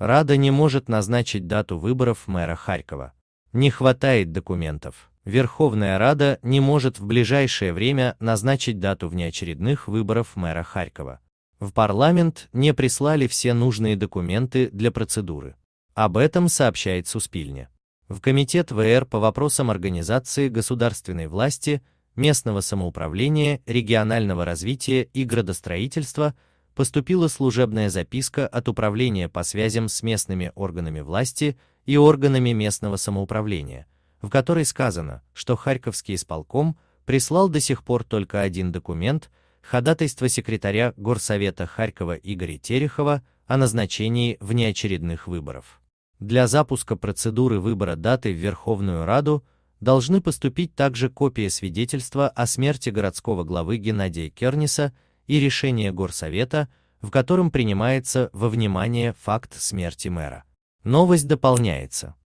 Рада не может назначить дату выборов мэра Харькова. Не хватает документов. Верховная Рада не может в ближайшее время назначить дату внеочередных выборов мэра Харькова. В парламент не прислали все нужные документы для процедуры. Об этом сообщает Суспильня. В Комитет ВР по вопросам организации государственной власти, местного самоуправления, регионального развития и градостроительства – поступила служебная записка от Управления по связям с местными органами власти и органами местного самоуправления, в которой сказано, что Харьковский исполком прислал до сих пор только один документ, ходатайство секретаря Горсовета Харькова Игоря Терехова о назначении внеочередных выборов. Для запуска процедуры выбора даты в Верховную Раду должны поступить также копии свидетельства о смерти городского главы Геннадия Керниса и решение Горсовета, в котором принимается во внимание факт смерти мэра. Новость дополняется.